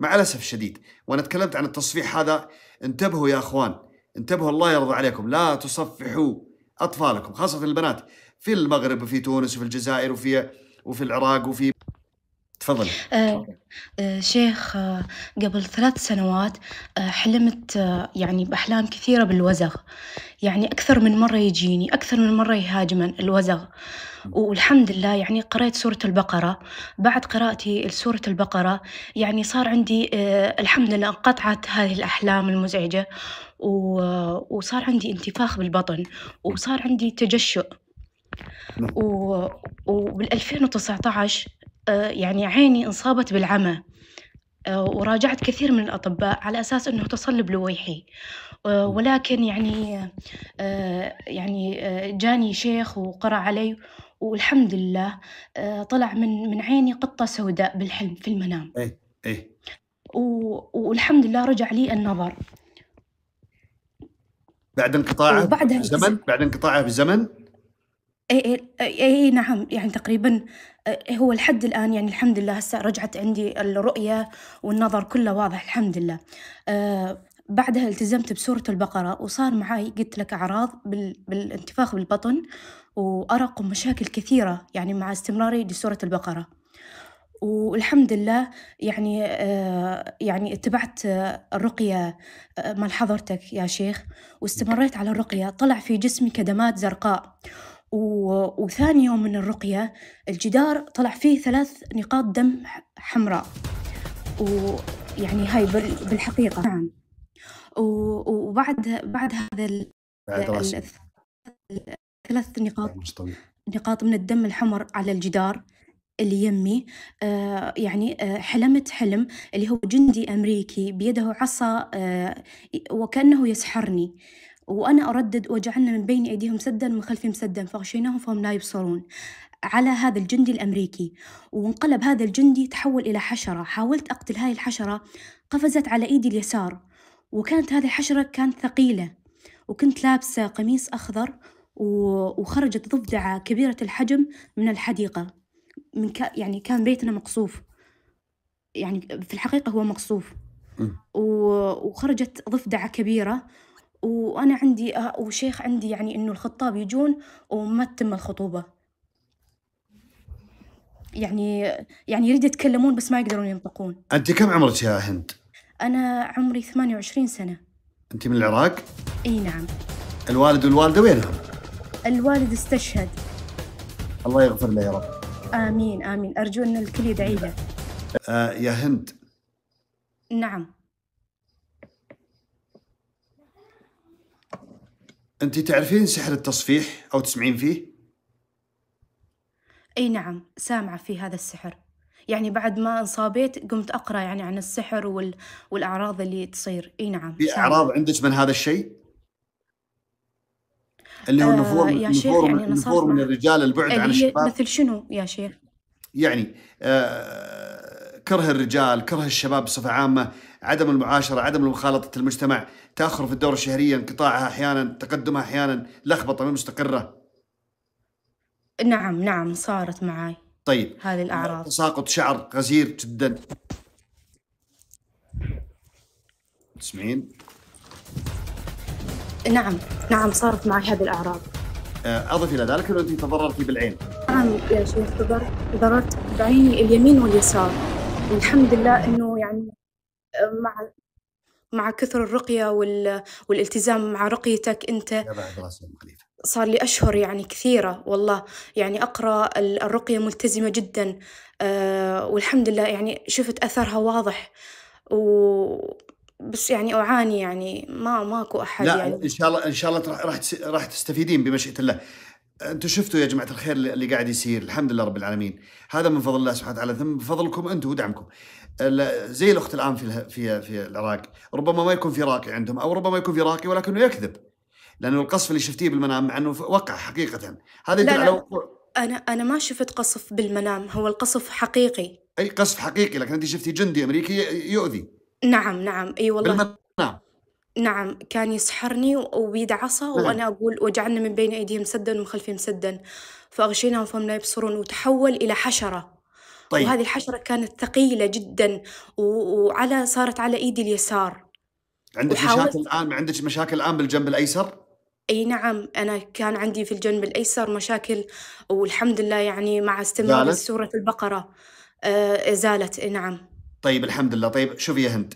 مع الأسف الشديد وأنا تكلمت عن التصفيح هذا انتبهوا يا أخوان انتبهوا الله يرضى عليكم لا تصفحوا أطفالكم خاصة البنات في المغرب وفي تونس وفي الجزائر وفي وفي العراق وفي تفضلي آه، آه، شيخ آه، قبل ثلاث سنوات حلمت يعني بأحلام كثيرة بالوزغ يعني أكثر من مرة يجيني أكثر من مرة يهاجمن الوزغ والحمد لله يعني قرأت سورة البقرة بعد قراءتي لسورة البقرة يعني صار عندي الحمد لله انقطعت هذه الأحلام المزعجة وصار عندي انتفاخ بالبطن وصار عندي تجشؤ وبال 2019 آه، يعني عيني انصابت بالعمى آه، وراجعت كثير من الأطباء على أساس أنه تصلب لويحي آه، ولكن يعني يعني جاني شيخ وقرأ علي والحمد لله طلع من من عيني قطة سوداء بالحلم في المنام إيه إيه والحمد لله رجع لي النظر بعد انقطاعه بالزمن بعد انقطاعه بالزمن إي إي إي إيه، نعم، يعني تقريبًا إيه، هو لحد الآن يعني الحمد لله هسه رجعت عندي الرؤية والنظر كله واضح الحمد لله، آآ آه، بعدها التزمت بسورة البقرة، وصار معاي قلت لك أعراض بالانتفاخ بالبطن، وأرق ومشاكل كثيرة يعني مع استمراري لسورة البقرة، والحمد لله يعني أه يعني اتبعت الرقية آه، مال حضرتك يا شيخ، واستمريت على الرقية، طلع في جسمي كدمات زرقاء. و... وثاني يوم من الرقية الجدار طلع فيه ثلاث نقاط دم حمراء ويعني هاي بال... بالحقيقة نعم وبعد بعد هذا ال... ال... ثلاث نقاط نقاط من الدم الحمر على الجدار اللي يمي آه يعني آه حلمت حلم اللي هو جندي أمريكي بيده عصا آه وكأنه يسحرني وأنا أردد وجعلنا من بين أيديهم سدا ومن خلفهم سدا فغشيناهم فهم لا يبصرون على هذا الجندي الأمريكي وانقلب هذا الجندي تحول إلى حشرة حاولت أقتل هاي الحشرة قفزت على إيدي اليسار وكانت هذه الحشرة كانت ثقيلة وكنت لابسة قميص أخضر وخرجت ضفدعة كبيرة الحجم من الحديقة من ك... يعني كان بيتنا مقصوف يعني في الحقيقة هو مقصوف و... وخرجت ضفدعة كبيرة وأنا عندي وشيخ عندي يعني إنه الخطاب يجون وما تتم الخطوبة يعني يعني يريد يتكلمون بس ما يقدرون ينطقون أنت كم عمرك يا هند؟ أنا عمري 28 سنة أنت من العراق؟ إي نعم الوالد والوالدة وينهم؟ الوالد استشهد الله يغفر له يا رب آمين آمين أرجو أن الكل يدعي له آه يا هند نعم أنت تعرفين سحر التصفيح أو تسمعين فيه؟ أي نعم سامعة في هذا السحر يعني بعد ما انصابيت قمت أقرأ يعني عن السحر وال... والأعراض اللي تصير أي نعم في أعراض عندك من هذا الشيء؟ اللي هو آه النفور شيخ يعني من, النفور من يعني الرجال البعد عن إيه، الشباب مثل شنو يا شيخ؟ يعني آه كره الرجال كره الشباب بصفة عامة عدم المعاشرة عدم مخالطة المجتمع تأخر في الدورة الشهرية انقطاعها أحيانا تقدمها أحيانا لخبطة من مستقرة نعم نعم صارت معي طيب هذه الأعراض تساقط شعر غزير جدا تسمعين؟ نعم نعم صارت معي هذه الأعراض آه، أضف إلى ذلك أنه أنت تضررتي بالعين نعم يا شيخ تضررت بعيني اليمين واليسار الحمد لله إنه يعني مع مع كثر الرقية وال... والالتزام مع رقيتك أنت صار لي أشهر يعني كثيرة والله يعني أقرأ الرقية ملتزمة جدا آه، والحمد لله يعني شفت أثرها واضح و بس يعني أعاني يعني ما ماكو أحد لا يعني. إن شاء الله إن شاء الله راح راح تستفيدين بمشيئة الله انتم شفتوا يا جماعه الخير اللي قاعد يصير الحمد لله رب العالمين هذا من فضل الله سبحانه وتعالى ثم بفضلكم انتم ودعمكم زي الاخت الان في في في العراق ربما ما يكون في راقي عندهم او ربما يكون في راقي ولكنه يكذب لانه القصف اللي شفتيه بالمنام مع انه وقع حقيقه هذا يدل على انا انا ما شفت قصف بالمنام هو القصف حقيقي اي قصف حقيقي لكن انت شفتي جندي امريكي يؤذي نعم نعم اي والله بالمنام نعم، كان يسحرني وبيده عصا نعم. وأنا أقول "وجعلنا من بين أيديهم سدًا ومن خلفهم سدًا، فأغشيناهم فهم لا يبصرون" وتحوّل إلى حشرة، طيب. وهذه الحشرة كانت ثقيلة جدًا وعلى صارت على إيدي اليسار، عندِك مشاكل الآن عندِك مشاكل الآن بالجنب الأيسر؟ أي نعم، أنا كان عندي في الجنب الأيسر مشاكل والحمد لله يعني مع استمرار سورة البقرة ازالت آه، زالت، نعم. طيب الحمد لله، طيب شوفي يا هند،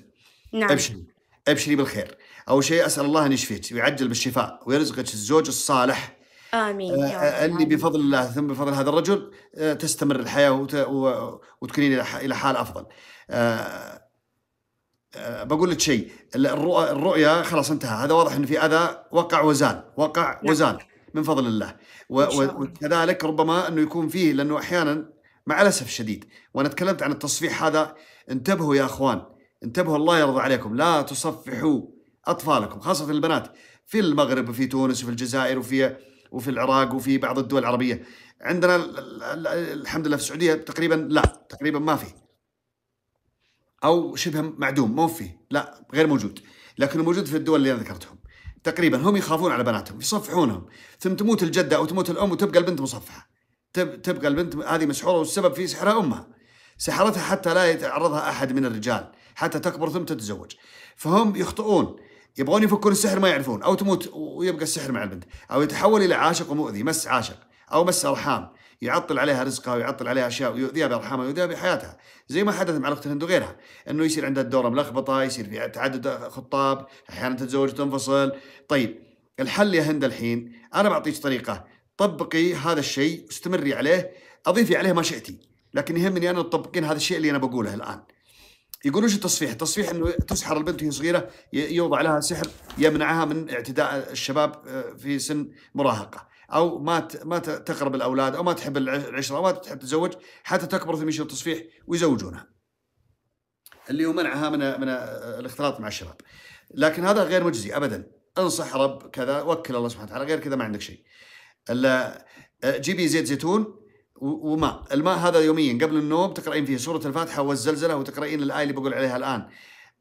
نعم. ابشري، ابشري بالخير. أول شيء أسأل الله أن يشفيك ويعجل بالشفاء ويرزقك الزوج الصالح امين آه, آه، اللي بفضل الله ثم بفضل هذا الرجل آه تستمر الحياه وت... و... وتكونين الى حال افضل. آه, آه، بقول لك شيء الرؤ... الرؤيا خلاص انتهى هذا واضح ان في اذى وقع وزال وقع نعم. وزال من فضل الله و... وكذلك ربما انه يكون فيه لانه احيانا مع الاسف الشديد وانا تكلمت عن التصفيح هذا انتبهوا يا اخوان انتبهوا الله يرضى عليكم لا تصفحوا اطفالكم خاصه البنات في المغرب وفي تونس وفي الجزائر وفي وفي العراق وفي بعض الدول العربيه عندنا الحمد لله في السعوديه تقريبا لا تقريبا ما في او شبه معدوم مو في لا غير موجود لكنه موجود في الدول اللي انا ذكرتهم تقريبا هم يخافون على بناتهم يصفحونهم ثم تموت الجده او تموت الام وتبقى البنت مصفحه تبقى البنت هذه مسحوره والسبب في سحرها امها سحرتها حتى لا يتعرضها احد من الرجال حتى تكبر ثم تتزوج فهم يخطئون يبغون يفكون السحر ما يعرفون او تموت ويبقى السحر مع البنت او يتحول الى عاشق ومؤذي مس عاشق او مس ارحام يعطل عليها رزقها ويعطل عليها اشياء ويؤذيها بارحامها ويؤذيها بحياتها زي ما حدث مع الاخت الهند وغيرها انه يصير عندها الدوره ملخبطه يصير في تعدد خطاب احيانا تتزوج وتنفصل طيب الحل يا هند الحين انا بعطيك طريقه طبقي هذا الشيء واستمري عليه اضيفي عليه ما شئتي لكن يهمني انا تطبقين هذا الشيء اللي انا بقوله الان يقولون شو التصفيح؟ التصفيح انه تسحر البنت وهي صغيره يوضع لها سحر يمنعها من اعتداء الشباب آه، في سن مراهقه او ما ما تقرب الاولاد او ما تحب العشره او ما تحب تتزوج حتى تكبر ثم يشيل التصفيح ويزوجونها. اللي هو منعها من من الاختلاط مع الشباب. لكن هذا غير مجزي ابدا انصح رب كذا وكل الله سبحانه وتعالى غير كذا ما عندك شيء. آه، جيبي زيت زيتون وماء الماء هذا يوميا قبل النوم تقرأين فيه سورة الفاتحة والزلزلة وتقرأين الآية اللي بقول عليها الآن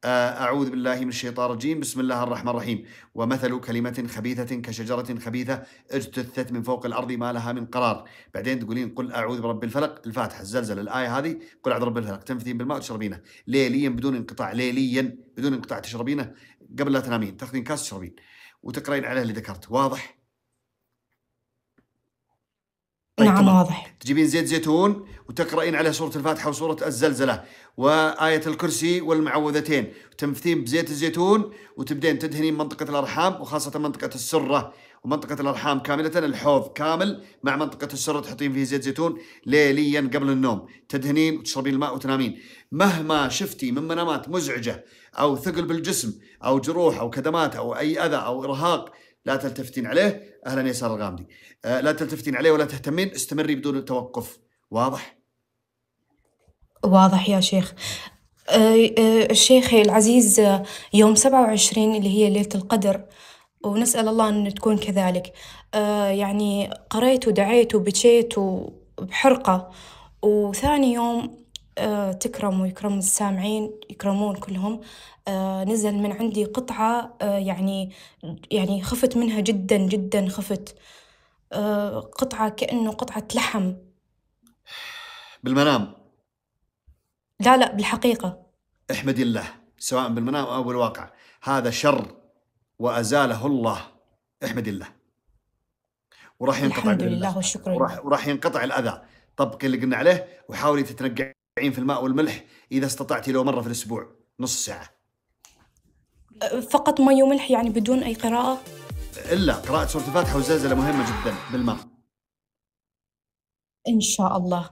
آه، أعوذ بالله من الشيطان الرجيم بسم الله الرحمن الرحيم ومثل كلمة خبيثة كشجرة خبيثة اجتثت من فوق الأرض ما لها من قرار بعدين تقولين قل أعوذ برب الفلق الفاتحة الزلزلة الآية هذه قل أعوذ برب الفلق تنفثين بالماء وتشربينه ليليا بدون انقطاع ليليا بدون انقطاع تشربينه قبل لا تنامين تاخذين كاس تشربين وتقرأين عليه اللي ذكرت واضح نعم، طيب نعم واضح تجيبين زيت زيتون وتقرأين عليه سورة الفاتحة وسورة الزلزلة وآية الكرسي والمعوذتين وتنفثين بزيت الزيتون وتبدين تدهنين منطقة الأرحام وخاصة منطقة السرة ومنطقة الأرحام كاملة الحوض كامل مع منطقة السرة تحطين فيه زيت زيتون ليليا قبل النوم تدهنين وتشربين الماء وتنامين مهما شفتي من منامات مزعجة أو ثقل بالجسم أو جروح أو كدمات أو أي أذى أو إرهاق لا تلتفتين عليه اهلا يا سارة الغامدي آه، لا تلتفتين عليه ولا تهتمين استمري بدون التوقف واضح واضح يا شيخ آه، آه، الشيخ العزيز يوم 27 اللي هي ليلة القدر ونسأل الله أن تكون كذلك يعني قريت ودعيت وبكيت وبحرقة وثاني يوم آه، تكرم ويكرم السامعين يكرمون كلهم آه، نزل من عندي قطعة آه، يعني يعني خفت منها جدا جدا خفت قطعة كأنه قطعة لحم بالمنام لا لا بالحقيقة احمد الله سواء بالمنام أو بالواقع هذا شر وأزاله الله احمد الله وراح ينقطع الحمد لله والشكر وراح, وراح ينقطع الأذى طبقي اللي قلنا عليه وحاولي تتنقعي في الماء والملح إذا استطعت لو مرة في الأسبوع نص ساعة فقط مي وملح يعني بدون أي قراءة؟ إلا قراءة سورة الفاتحة والزلزلة مهمة جدا بالماء إن شاء الله